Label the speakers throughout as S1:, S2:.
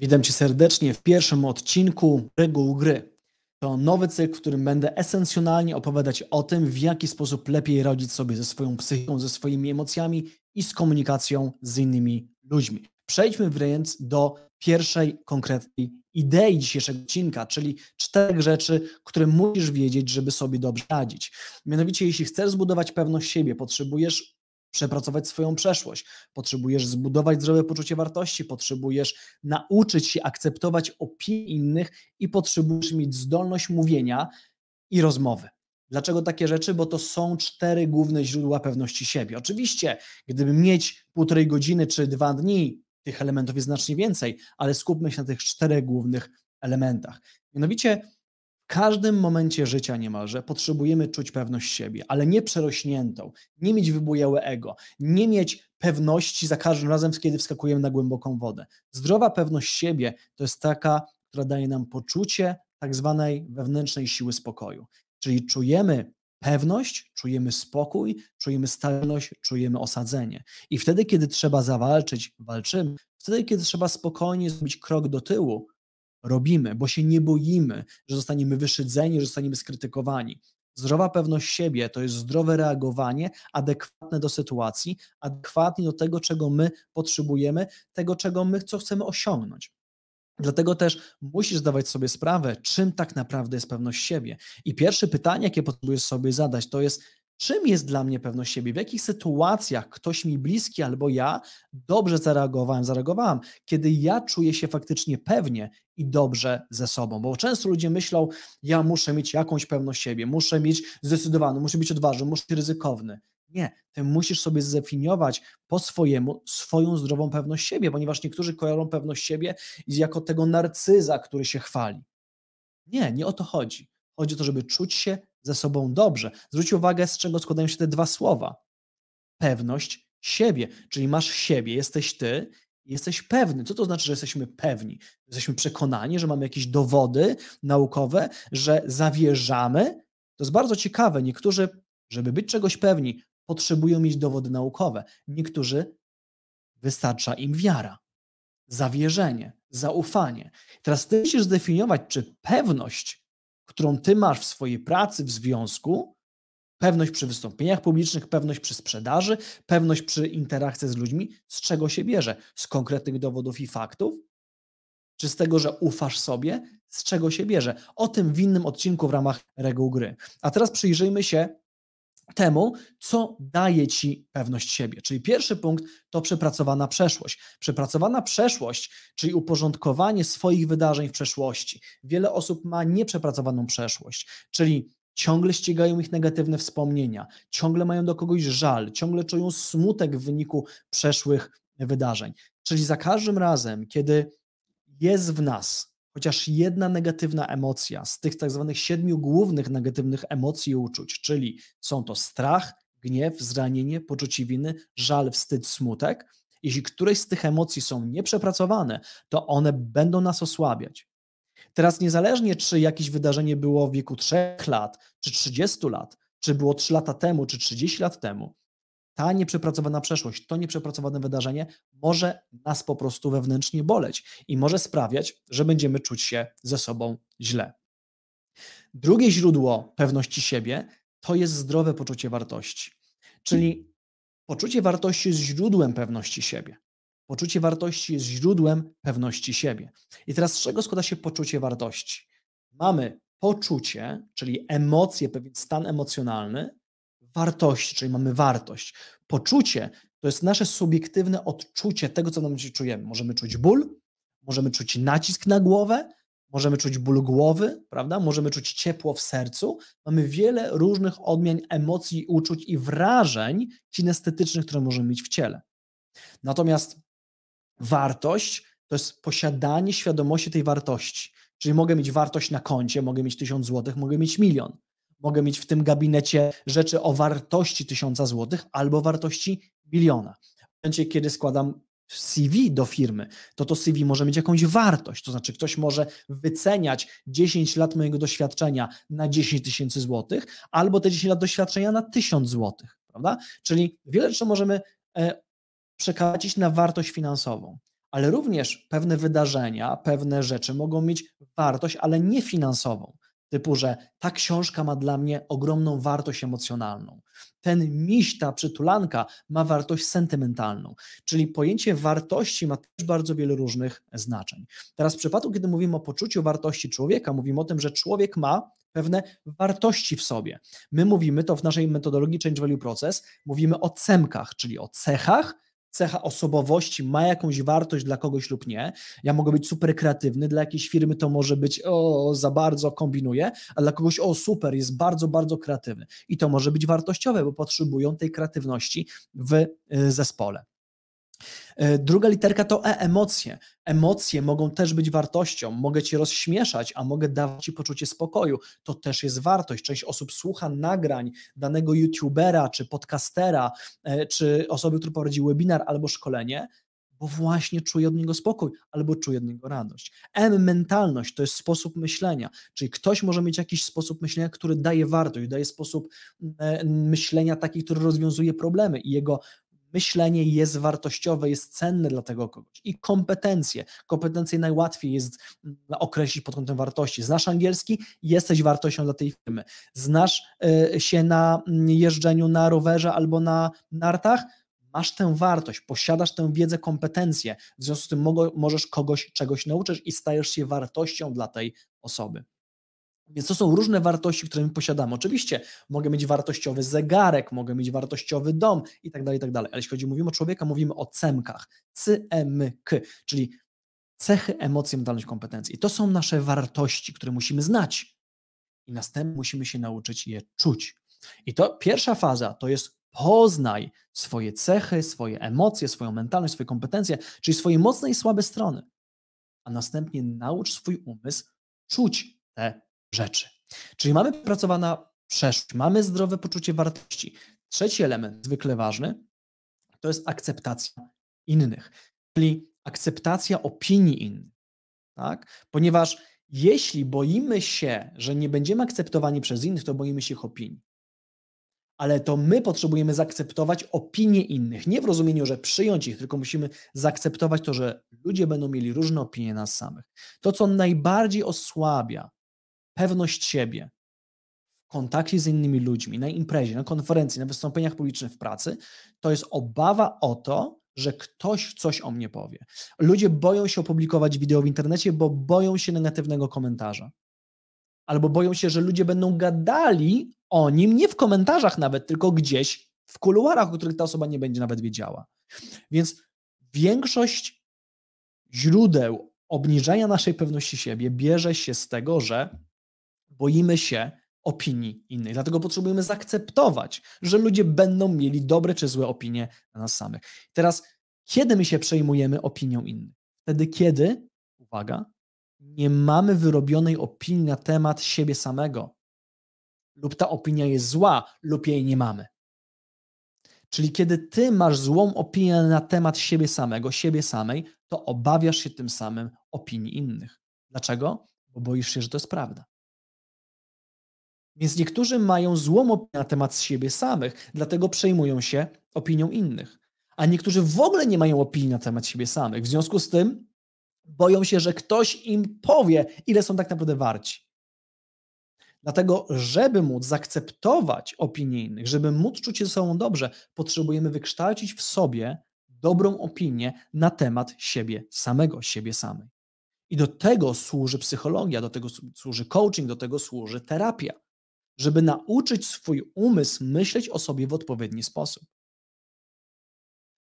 S1: Witam Cię serdecznie w pierwszym odcinku Reguł Gry. To nowy cykl, w którym będę esencjonalnie opowiadać o tym, w jaki sposób lepiej radzić sobie ze swoją psychiką, ze swoimi emocjami i z komunikacją z innymi ludźmi. Przejdźmy więc do pierwszej konkretnej idei dzisiejszego odcinka, czyli czterech rzeczy, które musisz wiedzieć, żeby sobie dobrze radzić. Mianowicie, jeśli chcesz zbudować pewność siebie, potrzebujesz przepracować swoją przeszłość, potrzebujesz zbudować zdrowe poczucie wartości, potrzebujesz nauczyć się akceptować opinii innych i potrzebujesz mieć zdolność mówienia i rozmowy. Dlaczego takie rzeczy? Bo to są cztery główne źródła pewności siebie. Oczywiście, gdyby mieć półtorej godziny czy dwa dni, tych elementów jest znacznie więcej, ale skupmy się na tych czterech głównych elementach. Mianowicie każdym momencie życia niemalże potrzebujemy czuć pewność siebie, ale nie przerośniętą, nie mieć wybujałe ego, nie mieć pewności za każdym razem, kiedy wskakujemy na głęboką wodę. Zdrowa pewność siebie to jest taka, która daje nam poczucie tak zwanej wewnętrznej siły spokoju. Czyli czujemy pewność, czujemy spokój, czujemy stabilność, czujemy osadzenie. I wtedy, kiedy trzeba zawalczyć, walczymy. Wtedy, kiedy trzeba spokojnie zrobić krok do tyłu, robimy, bo się nie boimy, że zostaniemy wyszydzeni, że zostaniemy skrytykowani. Zdrowa pewność siebie to jest zdrowe reagowanie adekwatne do sytuacji, adekwatnie do tego, czego my potrzebujemy, tego, czego my co chcemy osiągnąć. Dlatego też musisz zdawać sobie sprawę, czym tak naprawdę jest pewność siebie. I pierwsze pytanie, jakie potrzebujesz sobie zadać, to jest, czym jest dla mnie pewność siebie, w jakich sytuacjach ktoś mi bliski albo ja dobrze zareagowałem, zareagowałam, kiedy ja czuję się faktycznie pewnie i dobrze ze sobą, bo często ludzie myślą, ja muszę mieć jakąś pewność siebie, muszę mieć zdecydowany, muszę być odważny, muszę być ryzykowny. Nie, ty musisz sobie zdefiniować po swojemu swoją zdrową pewność siebie, ponieważ niektórzy kojarzą pewność siebie jako tego narcyza, który się chwali. Nie, nie o to chodzi. Chodzi o to, żeby czuć się ze sobą dobrze. Zwróć uwagę, z czego składają się te dwa słowa. Pewność siebie, czyli masz siebie, jesteś ty, jesteś pewny. Co to znaczy, że jesteśmy pewni? Jesteśmy przekonani, że mamy jakieś dowody naukowe, że zawierzamy. To jest bardzo ciekawe. Niektórzy, żeby być czegoś pewni, potrzebują mieć dowody naukowe. Niektórzy wystarcza im wiara, zawierzenie, zaufanie. Teraz ty musisz zdefiniować, czy pewność którą ty masz w swojej pracy, w związku, pewność przy wystąpieniach publicznych, pewność przy sprzedaży, pewność przy interakcji z ludźmi, z czego się bierze? Z konkretnych dowodów i faktów? Czy z tego, że ufasz sobie? Z czego się bierze? O tym w innym odcinku w ramach reguł gry. A teraz przyjrzyjmy się temu, co daje ci pewność siebie. Czyli pierwszy punkt to przepracowana przeszłość. Przepracowana przeszłość, czyli uporządkowanie swoich wydarzeń w przeszłości. Wiele osób ma nieprzepracowaną przeszłość, czyli ciągle ścigają ich negatywne wspomnienia, ciągle mają do kogoś żal, ciągle czują smutek w wyniku przeszłych wydarzeń. Czyli za każdym razem, kiedy jest w nas chociaż jedna negatywna emocja z tych tak zwanych siedmiu głównych negatywnych emocji i uczuć, czyli są to strach, gniew, zranienie, poczucie winy, żal, wstyd, smutek, jeśli któreś z tych emocji są nieprzepracowane, to one będą nas osłabiać. Teraz niezależnie, czy jakieś wydarzenie było w wieku 3 lat, czy 30 lat, czy było 3 lata temu, czy 30 lat temu, ta nieprzepracowana przeszłość, to nieprzepracowane wydarzenie może nas po prostu wewnętrznie boleć i może sprawiać, że będziemy czuć się ze sobą źle. Drugie źródło pewności siebie to jest zdrowe poczucie wartości. Czyli poczucie wartości jest źródłem pewności siebie. Poczucie wartości jest źródłem pewności siebie. I teraz z czego składa się poczucie wartości? Mamy poczucie, czyli emocje, pewien stan emocjonalny, wartości, czyli mamy wartość. Poczucie to jest nasze subiektywne odczucie tego, co nam się czujemy. Możemy czuć ból, możemy czuć nacisk na głowę, możemy czuć ból głowy, prawda? Możemy czuć ciepło w sercu. Mamy wiele różnych odmian emocji, uczuć i wrażeń kinestetycznych, które możemy mieć w ciele. Natomiast wartość to jest posiadanie świadomości tej wartości. Czyli mogę mieć wartość na koncie, mogę mieć tysiąc złotych, mogę mieć milion. Mogę mieć w tym gabinecie rzeczy o wartości tysiąca złotych albo wartości biliona. W momencie, kiedy składam CV do firmy, to to CV może mieć jakąś wartość. To znaczy, ktoś może wyceniać 10 lat mojego doświadczenia na 10 tysięcy złotych, albo te 10 lat doświadczenia na 1000 złotych, prawda? Czyli wiele rzeczy możemy e, przekazać na wartość finansową. Ale również pewne wydarzenia, pewne rzeczy mogą mieć wartość, ale nie finansową typu, że ta książka ma dla mnie ogromną wartość emocjonalną. Ten miś, ta przytulanka ma wartość sentymentalną, czyli pojęcie wartości ma też bardzo wiele różnych znaczeń. Teraz w przypadku, kiedy mówimy o poczuciu wartości człowieka, mówimy o tym, że człowiek ma pewne wartości w sobie. My mówimy to w naszej metodologii Change Value Process, mówimy o cemkach, czyli o cechach, cecha osobowości ma jakąś wartość dla kogoś lub nie. Ja mogę być super kreatywny, dla jakiejś firmy to może być o, za bardzo kombinuję, a dla kogoś o, super, jest bardzo, bardzo kreatywny. I to może być wartościowe, bo potrzebują tej kreatywności w y, zespole. E, druga literka to E, emocje. Emocje mogą też być wartością. Mogę cię rozśmieszać, a mogę dawać ci poczucie spokoju. To też jest wartość. Część osób słucha nagrań danego youtubera, czy podcastera, e, czy osoby, która prowadzi webinar albo szkolenie, bo właśnie czuje od niego spokój albo czuje od niego radość. M mentalność to jest sposób myślenia, czyli ktoś może mieć jakiś sposób myślenia, który daje wartość, daje sposób e, myślenia taki, który rozwiązuje problemy i jego myślenie jest wartościowe, jest cenne dla tego kogoś. I kompetencje. Kompetencje najłatwiej jest mm, określić pod kątem wartości. Znasz angielski, jesteś wartością dla tej firmy. Znasz e, się na mm, jeżdżeniu na rowerze albo na nartach, masz tę wartość, posiadasz tę wiedzę, kompetencje, w związku z tym możesz kogoś czegoś nauczyć i stajesz się wartością dla tej osoby. Więc to są różne wartości, które my posiadamy. Oczywiście mogę mieć wartościowy zegarek, mogę mieć wartościowy dom i tak dalej, i tak dalej. Ale jeśli chodzi, mówimy o człowieka, mówimy o cemkach, C-M-K, e czyli cechy, emocje, mentalność, kompetencje. I to są nasze wartości, które musimy znać. I następnie musimy się nauczyć je czuć. I to pierwsza faza to jest poznaj swoje cechy, swoje emocje, swoją mentalność, swoje kompetencje, czyli swoje mocne i słabe strony. A następnie naucz swój umysł czuć te rzeczy. Czyli mamy pracowana przeszłość, mamy zdrowe poczucie wartości. Trzeci element, zwykle ważny, to jest akceptacja innych, czyli akceptacja opinii innych. Tak? Ponieważ jeśli boimy się, że nie będziemy akceptowani przez innych, to boimy się ich opinii. Ale to my potrzebujemy zaakceptować opinie innych. Nie w rozumieniu, że przyjąć ich, tylko musimy zaakceptować to, że ludzie będą mieli różne opinie nas samych. To, co najbardziej osłabia pewność siebie w kontakcie z innymi ludźmi, na imprezie, na konferencji, na wystąpieniach publicznych w pracy, to jest obawa o to, że ktoś coś o mnie powie. Ludzie boją się opublikować wideo w internecie, bo boją się negatywnego komentarza. Albo boją się, że ludzie będą gadali o nim, nie w komentarzach nawet, tylko gdzieś w kuluarach, o których ta osoba nie będzie nawet wiedziała. Więc większość źródeł obniżania naszej pewności siebie bierze się z tego, że boimy się opinii innych. Dlatego potrzebujemy zaakceptować, że ludzie będą mieli dobre czy złe opinie na nas samych. Teraz, kiedy my się przejmujemy opinią innych? Wtedy, kiedy, uwaga, nie mamy wyrobionej opinii na temat siebie samego, lub ta opinia jest zła, lub jej nie mamy. Czyli kiedy ty masz złą opinię na temat siebie samego, siebie samej, to obawiasz się tym samym opinii innych. Dlaczego? Bo boisz się, że to jest prawda. Więc niektórzy mają złą opinię na temat siebie samych, dlatego przejmują się opinią innych. A niektórzy w ogóle nie mają opinii na temat siebie samych. W związku z tym boją się, że ktoś im powie, ile są tak naprawdę warci. Dlatego, żeby móc zaakceptować opinie innych, żeby móc czuć się ze sobą dobrze, potrzebujemy wykształcić w sobie dobrą opinię na temat siebie samego, siebie samej. I do tego służy psychologia, do tego służy coaching, do tego służy terapia żeby nauczyć swój umysł myśleć o sobie w odpowiedni sposób.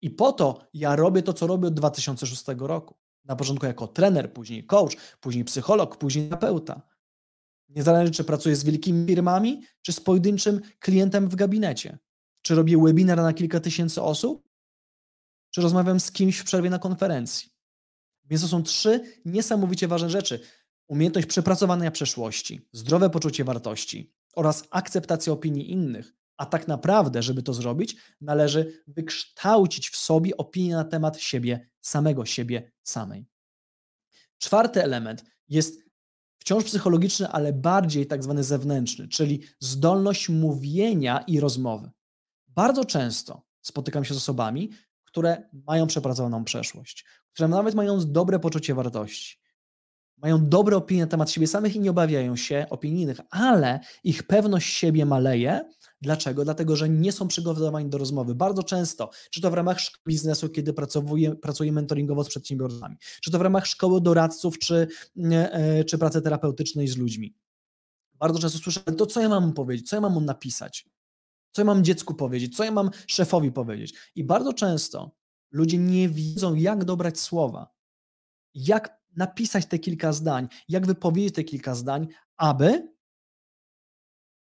S1: I po to ja robię to, co robię od 2006 roku. Na początku jako trener, później coach, później psycholog, później terapeuta. Niezależnie czy pracuję z wielkimi firmami, czy z pojedynczym klientem w gabinecie. Czy robię webinar na kilka tysięcy osób, czy rozmawiam z kimś w przerwie na konferencji. Więc to są trzy niesamowicie ważne rzeczy. Umiejętność przepracowania przeszłości, zdrowe poczucie wartości, oraz akceptacja opinii innych. A tak naprawdę, żeby to zrobić, należy wykształcić w sobie opinię na temat siebie samego, siebie samej. Czwarty element jest wciąż psychologiczny, ale bardziej tak zwany zewnętrzny, czyli zdolność mówienia i rozmowy. Bardzo często spotykam się z osobami, które mają przepracowaną przeszłość, które nawet mają dobre poczucie wartości, mają dobre opinie na temat siebie samych i nie obawiają się opinii innych, ale ich pewność siebie maleje. Dlaczego? Dlatego, że nie są przygotowani do rozmowy. Bardzo często, czy to w ramach biznesu, kiedy pracuję, pracuję mentoringowo z przedsiębiorcami, czy to w ramach szkoły doradców, czy, e, czy pracy terapeutycznej z ludźmi. Bardzo często słyszę, to co ja mam mu powiedzieć, co ja mam mu napisać, co ja mam dziecku powiedzieć, co ja mam szefowi powiedzieć. I bardzo często ludzie nie wiedzą, jak dobrać słowa, jak napisać te kilka zdań, jak wypowiedzieć te kilka zdań, aby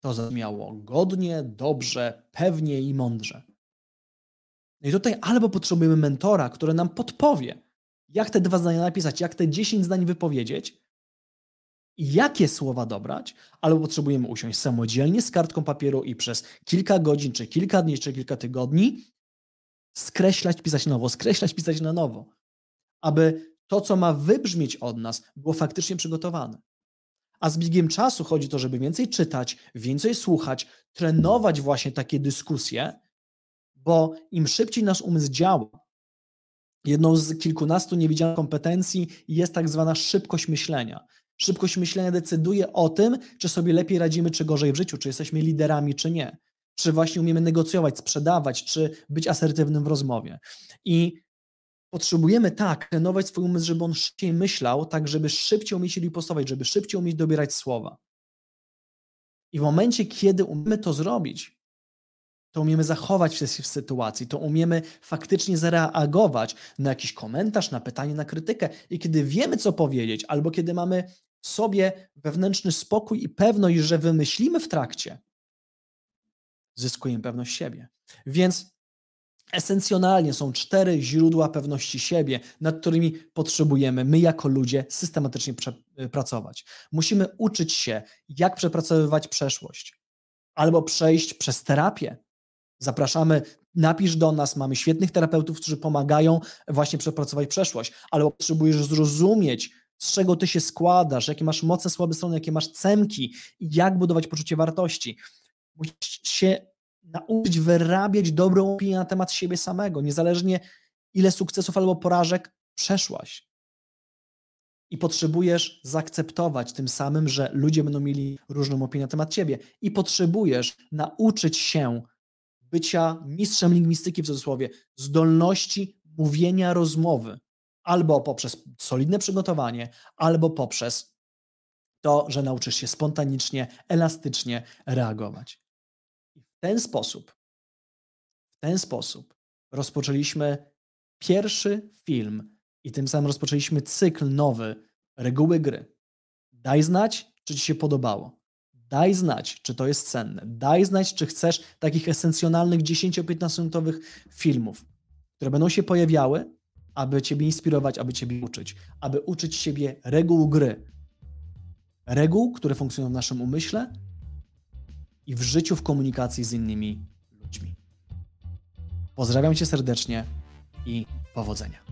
S1: to zabrzmiało godnie, dobrze, pewnie i mądrze. No i tutaj albo potrzebujemy mentora, który nam podpowie, jak te dwa zdania napisać, jak te dziesięć zdań wypowiedzieć i jakie słowa dobrać, albo potrzebujemy usiąść samodzielnie z kartką papieru i przez kilka godzin, czy kilka dni, czy kilka tygodni skreślać, pisać na nowo, skreślać, pisać na nowo, aby to, co ma wybrzmieć od nas, było faktycznie przygotowane. A z biegiem czasu chodzi o to, żeby więcej czytać, więcej słuchać, trenować właśnie takie dyskusje, bo im szybciej nasz umysł działa, jedną z kilkunastu niewidzialnych kompetencji jest tak zwana szybkość myślenia. Szybkość myślenia decyduje o tym, czy sobie lepiej radzimy, czy gorzej w życiu, czy jesteśmy liderami, czy nie. Czy właśnie umiemy negocjować, sprzedawać, czy być asertywnym w rozmowie. I Potrzebujemy tak trenować swój umysł, żeby on szybciej myślał, tak żeby szybciej umieć się ripostować, żeby szybciej umieć dobierać słowa. I w momencie, kiedy umiemy to zrobić, to umiemy zachować się w sytuacji, to umiemy faktycznie zareagować na jakiś komentarz, na pytanie, na krytykę. I kiedy wiemy, co powiedzieć, albo kiedy mamy w sobie wewnętrzny spokój i pewność, że wymyślimy w trakcie, zyskujemy pewność siebie. Więc Esencjonalnie są cztery źródła pewności siebie, nad którymi potrzebujemy my jako ludzie systematycznie y, pracować. Musimy uczyć się, jak przepracowywać przeszłość albo przejść przez terapię. Zapraszamy, napisz do nas, mamy świetnych terapeutów, którzy pomagają właśnie przepracować przeszłość, albo potrzebujesz zrozumieć, z czego ty się składasz, jakie masz moce, słabe strony, jakie masz cemki i jak budować poczucie wartości. Musisz się nauczyć wyrabiać dobrą opinię na temat siebie samego, niezależnie ile sukcesów albo porażek przeszłaś. I potrzebujesz zaakceptować tym samym, że ludzie będą mieli różną opinię na temat ciebie. I potrzebujesz nauczyć się bycia mistrzem lingwistyki w cudzysłowie, zdolności mówienia rozmowy, albo poprzez solidne przygotowanie, albo poprzez to, że nauczysz się spontanicznie, elastycznie reagować ten sposób, w ten sposób rozpoczęliśmy pierwszy film i tym samym rozpoczęliśmy cykl nowy reguły gry. Daj znać, czy Ci się podobało. Daj znać, czy to jest cenne. Daj znać, czy chcesz takich esencjonalnych 10-15 minutowych filmów, które będą się pojawiały, aby Ciebie inspirować, aby Ciebie uczyć, aby uczyć siebie reguł gry. Reguł, które funkcjonują w naszym umyśle, i w życiu, w komunikacji z innymi ludźmi. Pozdrawiam Cię serdecznie i powodzenia.